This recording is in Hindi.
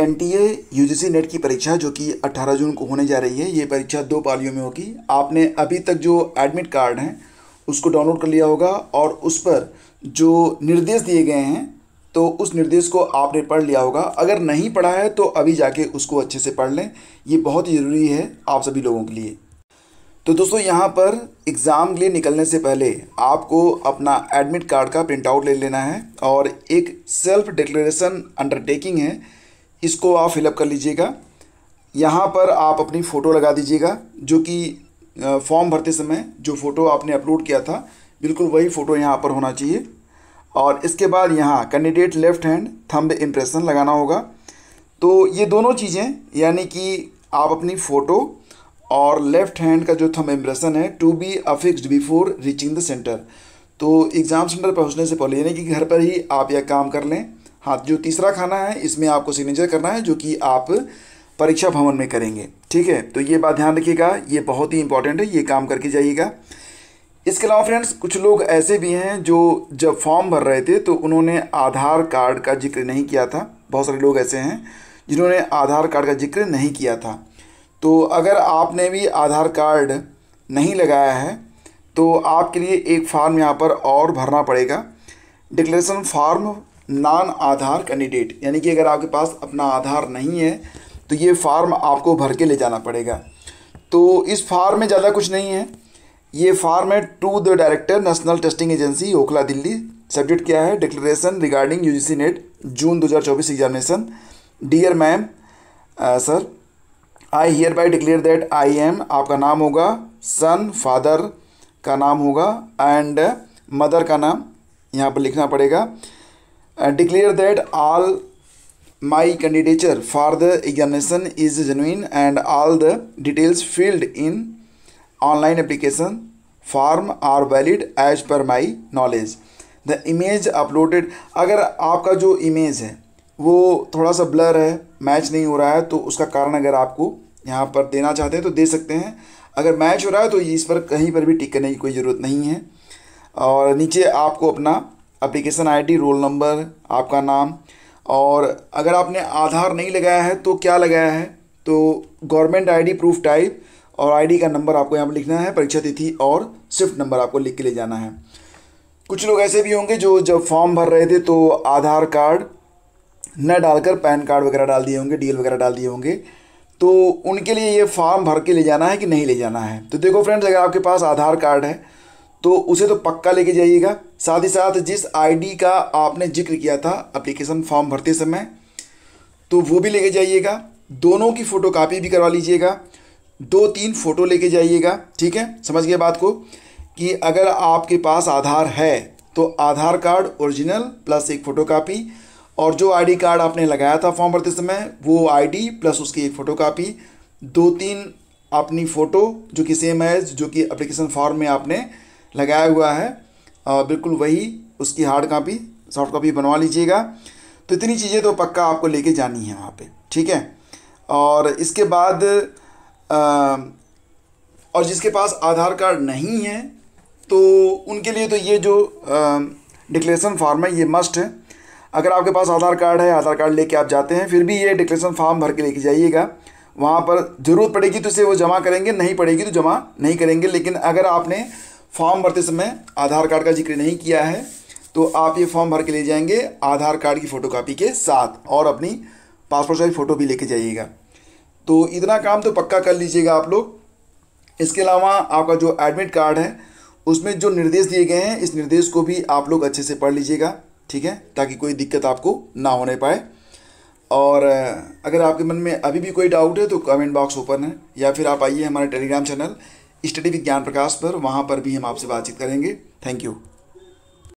N T A U G C NET की परीक्षा जो कि 18 जून को होने जा रही है ये परीक्षा दो पालियों में होगी आपने अभी तक जो एडमिट कार्ड हैं उसको डाउनलोड कर लिया होगा और उस पर जो निर्देश दिए गए हैं तो उस निर्देश को आपने पढ़ लिया होगा अगर नहीं पढ़ा है तो अभी जाके उसको अच्छे से पढ़ लें ये बहुत ज़रूरी है आप सभी लोगों के लिए तो दोस्तों यहाँ पर एग्ज़ाम के लिए निकलने से पहले आपको अपना एडमिट कार्ड का प्रिंटआउट ले लेना है और एक सेल्फ डिक्लेरेशन अंडरटेकिंग है इसको आप फिलअप कर लीजिएगा यहाँ पर आप अपनी फ़ोटो लगा दीजिएगा जो कि फॉर्म भरते समय जो फ़ोटो आपने अपलोड किया था बिल्कुल वही फ़ोटो यहाँ पर होना चाहिए और इसके बाद यहाँ candidate left hand thumb impression लगाना होगा तो ये दोनों चीज़ें यानी कि आप अपनी फ़ोटो और लेफ़्ट हैंड का जो थंब इम्प्रेशन है to be affixed before reaching the centre तो एग्ज़ाम सेंटर पहुँचने से पहले यानी कि घर पर ही आप यह काम कर लें हाँ जो तीसरा खाना है इसमें आपको सिग्नेचर करना है जो कि आप परीक्षा भवन में करेंगे ठीक है तो ये बात ध्यान रखिएगा ये बहुत ही इंपॉर्टेंट है ये काम करके जाइएगा इसके अलावा फ्रेंड्स कुछ लोग ऐसे भी हैं जो जब फॉर्म भर रहे थे तो उन्होंने आधार कार्ड का जिक्र नहीं किया था बहुत सारे लोग ऐसे हैं जिन्होंने आधार कार्ड का जिक्र नहीं किया था तो अगर आपने भी आधार कार्ड नहीं लगाया है तो आपके लिए एक फार्म यहाँ पर और भरना पड़ेगा declaration form non Aadhaar candidate यानी कि अगर आपके पास अपना आधार नहीं है तो ये फार्म आपको भर के ले जाना पड़ेगा तो इस फार्म में ज़्यादा कुछ नहीं है ये फार्म है to the director national testing agency Okhla Delhi subject क्या है declaration regarding U G NET June 2024 examination dear ma'am sir I hereby declare that I am आपका नाम होगा सन फादर का नाम होगा एंड मदर का नाम यहाँ पर लिखना पड़ेगा declare that all my candidature for the examination is genuine and all the details filled in online application form are valid as per my knowledge the image uploaded अगर आपका जो इमेज है वो थोड़ा सा ब्लर है मैच नहीं हो रहा है तो उसका कारण अगर आपको यहाँ पर देना चाहते हैं तो दे सकते हैं अगर मैच हो रहा है तो इस पर कहीं पर भी टिक करने की कोई ज़रूरत नहीं है और नीचे आपको अपना अप्लीकेशन आईडी रोल नंबर आपका नाम और अगर आपने आधार नहीं लगाया है तो क्या लगाया है तो गवर्नमेंट आईडी प्रूफ टाइप और आईडी का नंबर आपको यहाँ पर लिखना है परीक्षा तिथि और शिफ्ट नंबर आपको लिख के ले जाना है कुछ लोग ऐसे भी होंगे जो जब फॉर्म भर रहे थे तो आधार कार्ड न डालकर पैन कार्ड वगैरह डाल दिए होंगे डीएल वगैरह डाल दिए होंगे तो उनके लिए ये फॉर्म भर के ले जाना है कि नहीं ले जाना है तो देखो फ्रेंड्स अगर आपके पास आधार कार्ड है तो उसे तो पक्का लेके जाइएगा साथ ही साथ जिस आईडी का आपने जिक्र किया था अप्लीकेशन फॉर्म भरते समय तो वो भी लेके जाइएगा दोनों की फ़ोटो कापी भी करवा लीजिएगा दो तीन फ़ोटो लेके जाइएगा ठीक है समझ गए बात को कि अगर आपके पास आधार है तो आधार कार्ड ओरिजिनल प्लस एक फ़ोटो कापी और जो आईडी कार्ड आपने लगाया था फॉर्म भरते समय वो आईडी प्लस उसकी एक फ़ोटो कापी दो तीन अपनी फ़ोटो जो कि सेम है जो कि अप्लीकेशन फॉर्म में आपने लगाया हुआ है और बिल्कुल वही उसकी हार्ड कापी सॉफ्ट कापी बनवा लीजिएगा तो इतनी चीज़ें तो पक्का आपको लेके जानी है वहाँ पे ठीक है और इसके बाद आ, और जिसके पास आधार कार्ड नहीं है तो उनके लिए तो ये जो डिक्लेरेशन फार्म है ये मस्ट है अगर आपके पास आधार कार्ड है आधार कार्ड लेके आप जाते हैं फिर भी ये डिक्लेरेशन फॉर्म भर के लेके जाइएगा वहाँ पर ज़रूरत पड़ेगी तो इसे वो जमा करेंगे नहीं पड़ेगी तो जमा नहीं करेंगे लेकिन अगर आपने फॉर्म भरते समय आधार कार्ड का जिक्र नहीं किया है तो आप ये फॉर्म भर के ले जाएंगे आधार कार्ड की फ़ोटोकॉपी के साथ और अपनी पासपोर्ट साइज फ़ोटो भी लेके जाइएगा तो इतना काम तो पक्का कर लीजिएगा आप लोग इसके अलावा आपका जो एडमिट कार्ड है उसमें जो निर्देश दिए गए हैं इस निर्देश को भी आप लोग अच्छे से पढ़ लीजिएगा ठीक है ताकि कोई दिक्कत आपको ना होने पाए और अगर आपके मन में अभी भी कोई डाउट है तो कमेंट बॉक्स ओपन है या फिर आप आइए हमारे टेलीग्राम चैनल स्टडी विज्ञान प्रकाश पर वहाँ पर भी हम आपसे बातचीत करेंगे थैंक यू